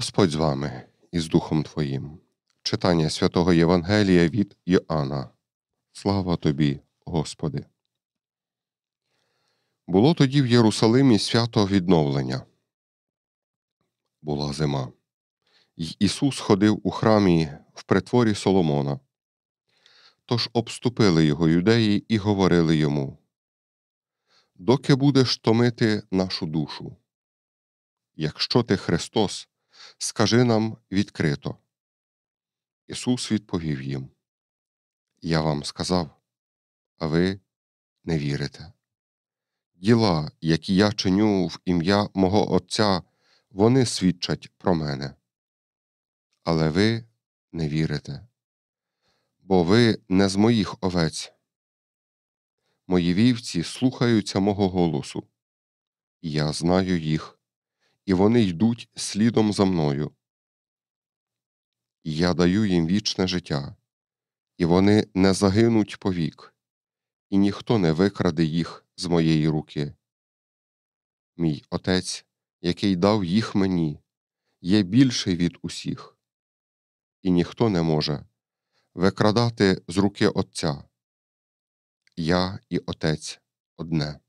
Господь з вами і з Духом Твоїм. Читання святого Євангелія від Йоанна. Слава тобі, Господи! Було тоді в Єрусалимі свято відновлення. Була зима. І Ісус ходив у храмі в притворі Соломона. Тож обступили його юдеї і говорили йому: Доки будеш томити нашу душу? Якщо ти Христос, скажи нам відкрито. Ісус відповів їм: Я вам сказав, а ви не вірите. Діла, які я чиню в ім'я мого Отця, вони свідчать про мене. Але ви не вірите, бо ви не з моїх овець. Мої вівці слухаються мого голосу, і я знаю їх і вони йдуть слідом за мною. я даю їм вічне життя, і вони не загинуть повік, і ніхто не викраде їх з моєї руки. Мій Отець, який дав їх мені, є більший від усіх, і ніхто не може викрадати з руки Отця. Я і Отець одне.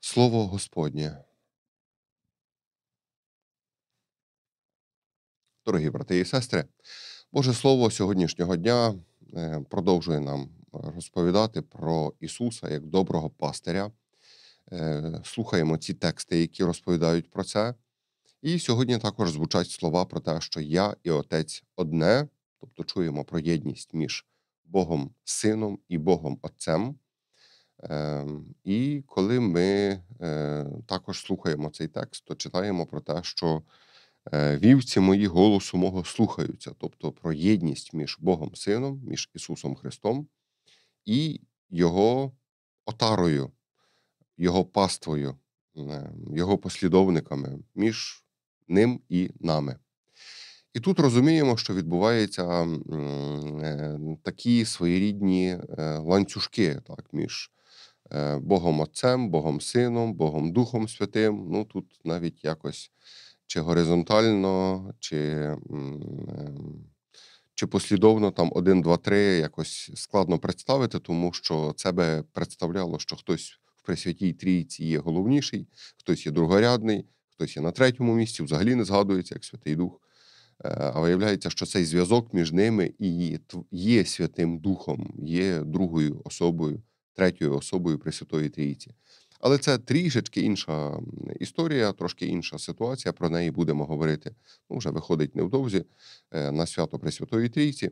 Слово Господнє. Дорогі брати і сестри, Боже Слово сьогоднішнього дня е, продовжує нам розповідати про Ісуса як доброго пастиря. Е, слухаємо ці тексти, які розповідають про це. І сьогодні також звучать слова про те, що я і Отець одне, тобто чуємо про єдність між Богом Сином і Богом Отцем. Ем, і коли ми е, також слухаємо цей текст, то читаємо про те, що Е, вівці мої голосу мого слухаються, тобто про єдність між Богом Сином, між Ісусом Христом і Його отарою, Його паствою, е, Його послідовниками, між ним і нами. І тут розуміємо, що відбуваються е, такі своєрідні ланцюжки так, між Богом Отцем, Богом Сином, Богом Духом Святим. Ну тут навіть якось чи горизонтально, чи ем, чи послідовно там 1, 2, 3 якось складно представити, тому що це би представляло, що хтось в Пресвятій Трійці є головніший, хтось є другорядний, хтось є на третьому місці, взагалі не згадується як Святий Дух. Е, а виявляється, що цей зв'язок між ними і є Святим Духом, є другою особою, третьою особою Пресвятої Трійці. Але це трішечки інша історія, трошки інша ситуація. Про неї будемо говорити. Ну, вже виходить невдовзі е, на свято Пресвятої Трійці.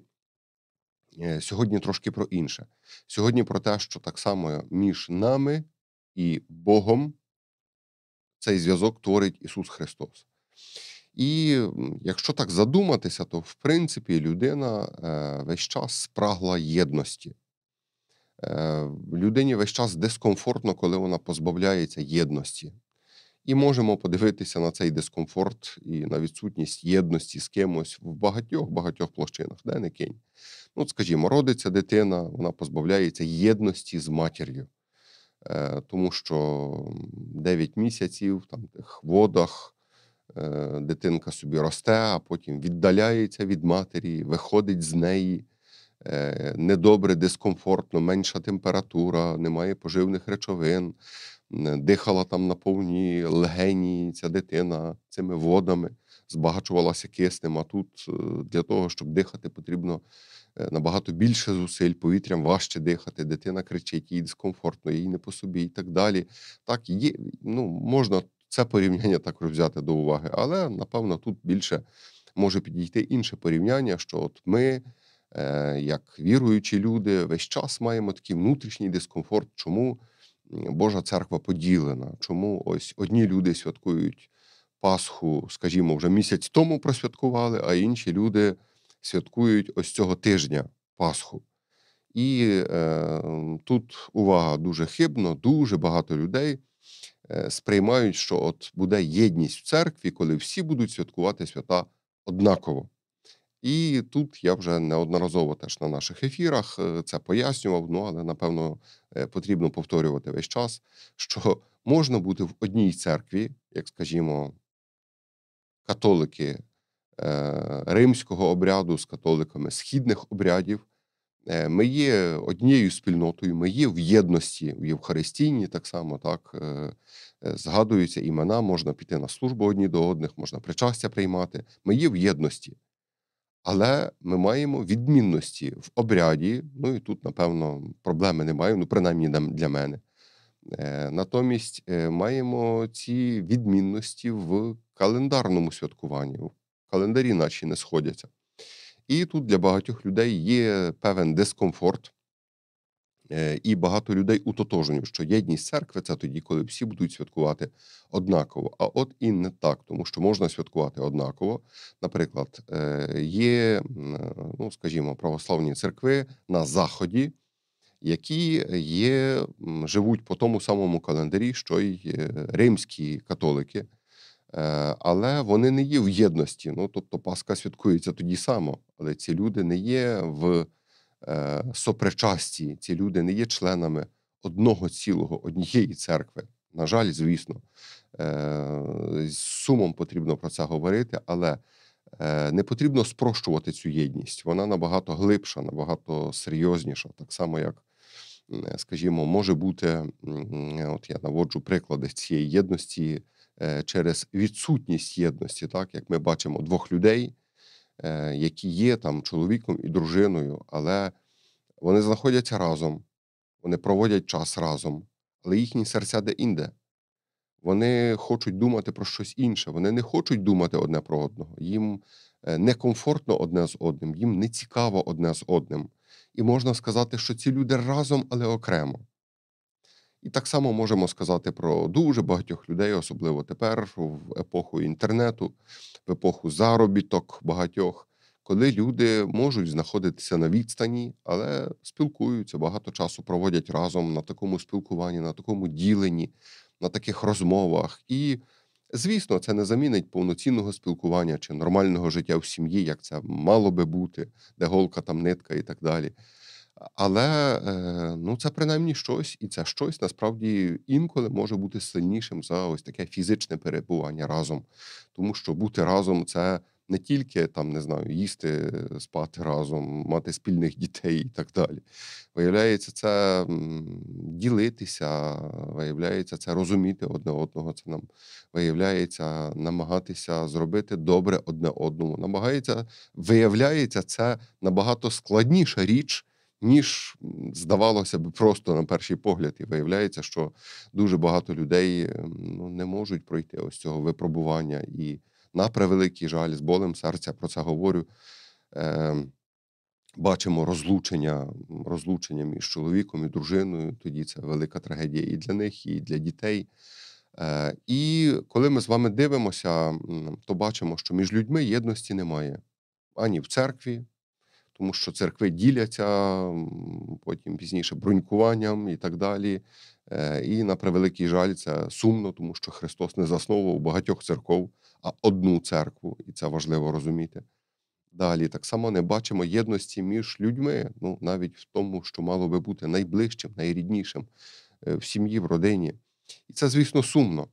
Е, сьогодні трошки про інше. Сьогодні про те, що так само між нами і Богом цей зв'язок творить Ісус Христос. І якщо так задуматися, то в принципі людина е, весь час спрагла єдності. Е, людині весь час дискомфортно, коли вона позбавляється єдності. І можемо подивитися на цей дискомфорт і на відсутність єдності з кимось в багатьох-багатьох площинах, де не кінь. Ну, скажімо, родиться дитина, вона позбавляється єдності з матір'ю, е, тому що 9 місяців там тих водах е, дитинка собі росте, а потім віддаляється від матері, виходить з неї. Е, недобре, дискомфортно, менша температура, немає поживних речовин, дихала там на повні легені ця дитина цими водами, збагачувалася киснем. А тут е, для того, щоб дихати, потрібно е, набагато більше зусиль, повітрям важче дихати, дитина кричить, їй дискомфортно, їй не по собі і так далі. Так, є, ну, можна це порівняння також взяти до уваги, але напевно тут більше може підійти інше порівняння, що от ми. Е, як віруючі люди, весь час маємо такий внутрішній дискомфорт, чому Божа церква поділена, чому ось одні люди святкують Пасху, скажімо, вже місяць тому просвяткували, а інші люди святкують ось цього тижня Пасху. І е, тут увага дуже хибно, дуже багато людей е, сприймають, що от буде єдність в церкві, коли всі будуть святкувати свята однаково. І тут я вже неодноразово теж на наших ефірах е, це пояснював. Ну але напевно е, потрібно повторювати весь час, що можна бути в одній церкві, як скажімо, католики е, римського обряду з католиками східних обрядів. Ми є однією спільнотою, ми є в єдності в Євхаристійні. Так само так згадуються імена, можна піти на службу одні до одних, можна причастя приймати. Ми є в єдності. Але ми маємо відмінності в обряді. Ну і тут, напевно, проблеми немає, ну принаймні для мене. Е, натомість е, маємо ці відмінності в календарному святкуванні. В Календарі наші не сходяться. І тут для багатьох людей є певен дискомфорт. Е, і багато людей утотожнюють, що єдність церкви це тоді, коли всі будуть святкувати однаково. А от і не так, тому що можна святкувати однаково. Наприклад, е, є, е, ну скажімо, православні церкви на заході. Які є, живуть по тому самому календарі, що й римські католики, але вони не є в єдності. Ну тобто Пасха святкується тоді само, але ці люди не є в Е, сопричасті. Ці люди не є членами одного цілого, однієї церкви. На жаль, звісно, е, з сумом потрібно про це говорити, але е, не потрібно спрощувати цю єдність. Вона набагато глибша, набагато серйозніша, так само як. Скажімо, може бути, от я наводжу приклади цієї єдності через відсутність єдності, так як ми бачимо двох людей, Е, які є там чоловіком і дружиною, але вони знаходяться разом, вони проводять час разом, але їхні серця де-інде. Вони хочуть думати про щось інше, вони не хочуть думати одне про одного. Їм е, некомфортно одне з одним, їм не цікаво одне з одним. І можна сказати, що ці люди разом, але окремо. І так само можемо сказати про дуже багатьох людей, особливо тепер, в епоху інтернету, в епоху заробіток багатьох, коли люди можуть знаходитися на відстані, але спілкуються, багато часу проводять разом на такому спілкуванні, на такому діленні, на таких розмовах. І, звісно, це не замінить повноцінного спілкування чи нормального життя в сім'ї, як це мало би бути, де голка там нитка і так далі. Але е, ну, це принаймні щось, і це щось насправді інколи може бути сильнішим за ось таке фізичне перебування разом, тому що бути разом це не тільки там не знаю, їсти, спати разом, мати спільних дітей і так далі. Виявляється, це ділитися, виявляється, це розуміти одне одного. Це нам виявляється, намагатися зробити добре одне одному. Намагається, виявляється, це набагато складніша річ ніж здавалося б просто на перший погляд, і виявляється, що дуже багато людей ем, ну, не можуть пройти ось цього випробування. І на превеликий жаль, з болем серця про це говорю. Е, Бачимо розлучення, розлучення між чоловіком і дружиною. Тоді це велика трагедія і для них, і для дітей. Е, і коли ми з вами дивимося, то бачимо, що між людьми єдності немає ані в церкві, тому що церкви діляться потім пізніше брунькуванням і так далі. Е, і на превеликий жаль, це сумно, тому що Христос не засновував багатьох церков, а одну церкву, і це важливо розуміти. Далі так само не бачимо єдності між людьми, ну навіть в тому, що мало би бути найближчим, найріднішим е, в сім'ї, в родині. І це, звісно, сумно.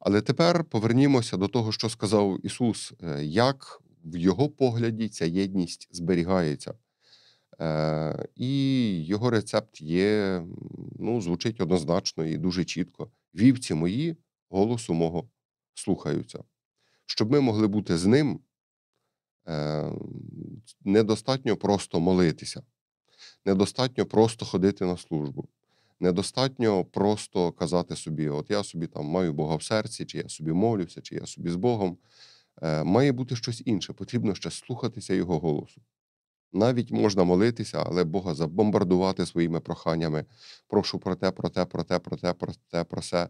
Але тепер повернімося до того, що сказав Ісус, е, як в його погляді ця єдність зберігається. Е, І його рецепт є, ну, звучить однозначно і дуже чітко. Вівці мої голосу мого слухаються. Щоб ми могли бути з ним, е, недостатньо просто молитися, недостатньо просто ходити на службу. Недостатньо просто казати собі, от я собі там маю Бога в серці, чи я собі молюся, чи я собі з Богом. Е, має бути щось інше. Потрібно ще слухатися його голосу. Навіть можна молитися, але Бога забомбардувати своїми проханнями. Прошу про те, про те, про те, про те, про те, про це.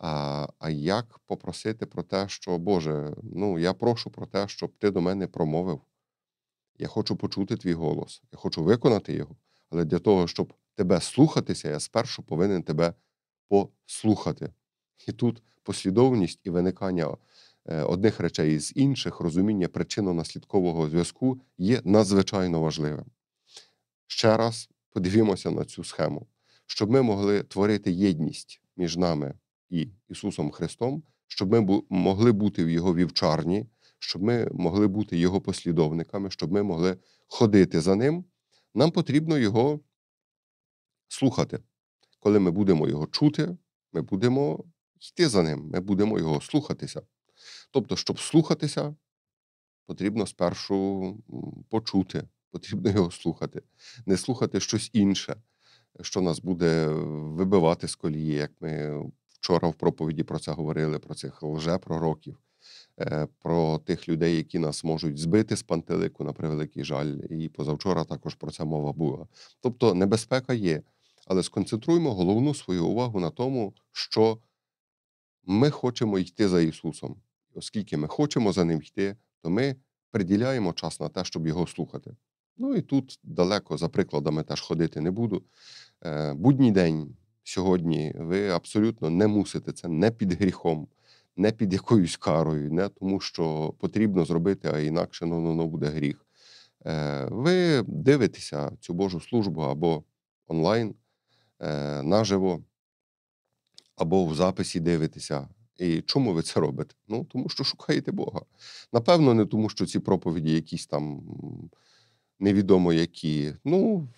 А а як попросити про те, що Боже, ну я прошу про те, щоб ти до мене промовив. Я хочу почути твій голос, я хочу виконати його. Але для того, щоб тебе слухатися, я спершу повинен тебе послухати. І тут послідовність і виникання Е, одних речей із інших, розуміння причинно-наслідкового зв'язку є надзвичайно важливим. Ще раз подивімося на цю схему, щоб ми могли творити єдність між нами і Ісусом Христом, щоб ми могли бути в Його вівчарні, щоб ми могли бути Його послідовниками, щоб ми могли ходити за Ним. Нам потрібно Його слухати. Коли ми будемо його чути, ми будемо йти за ним, ми будемо його слухатися. Тобто, щоб слухатися, потрібно спершу почути, потрібно його слухати, не слухати щось інше, що нас буде вибивати з колії, як ми вчора в проповіді про це говорили, про цих лжепророків. Е, про тих людей, які нас можуть збити з пантелику на превеликий жаль, і позавчора також про це мова була. Тобто небезпека є, але сконцентруємо головну свою увагу на тому, що ми хочемо йти за Ісусом оскільки ми хочемо за ним йти, то ми приділяємо час на те, щоб його слухати. Ну і тут далеко, за прикладами, теж ходити не буду. Е, будній день сьогодні ви абсолютно не мусите це не під гріхом, не під якоюсь карою, не тому що потрібно зробити, а інакше ну, ну, ну буде гріх. Е, ви дивитеся цю Божу службу або онлайн, е, наживо, або в записі дивитеся. І чому ви це робите? Ну тому що шукаєте Бога. Напевно, не тому, що ці проповіді якісь там невідомо які. Ну,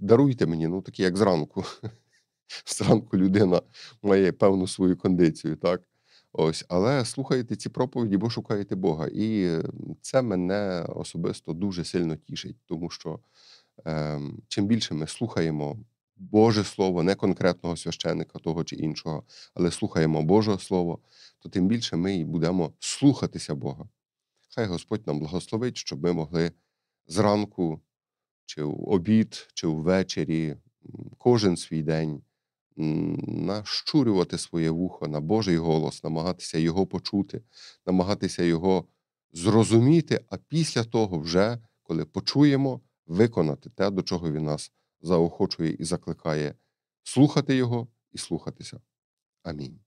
даруйте мені, ну такі, як зранку. Зранку людина має певну свою кондицію, так? Ось, але слухаєте ці проповіді, бо шукаєте Бога. І це мене особисто дуже сильно тішить, тому що е, чим більше ми слухаємо Боже Слово, не конкретного священика того чи іншого, але слухаємо Боже Слово, то тим більше ми і будемо слухатися Бога. Хай Господь нам благословить, щоб ми могли зранку, чи в обід, чи ввечері, кожен свій день нащурювати своє вухо на Божий голос, намагатися його почути, намагатися його зрозуміти, а після того, вже, коли почуємо, виконати те, до чого він нас заохочує і закликає слухати Його і слухатися. Амінь.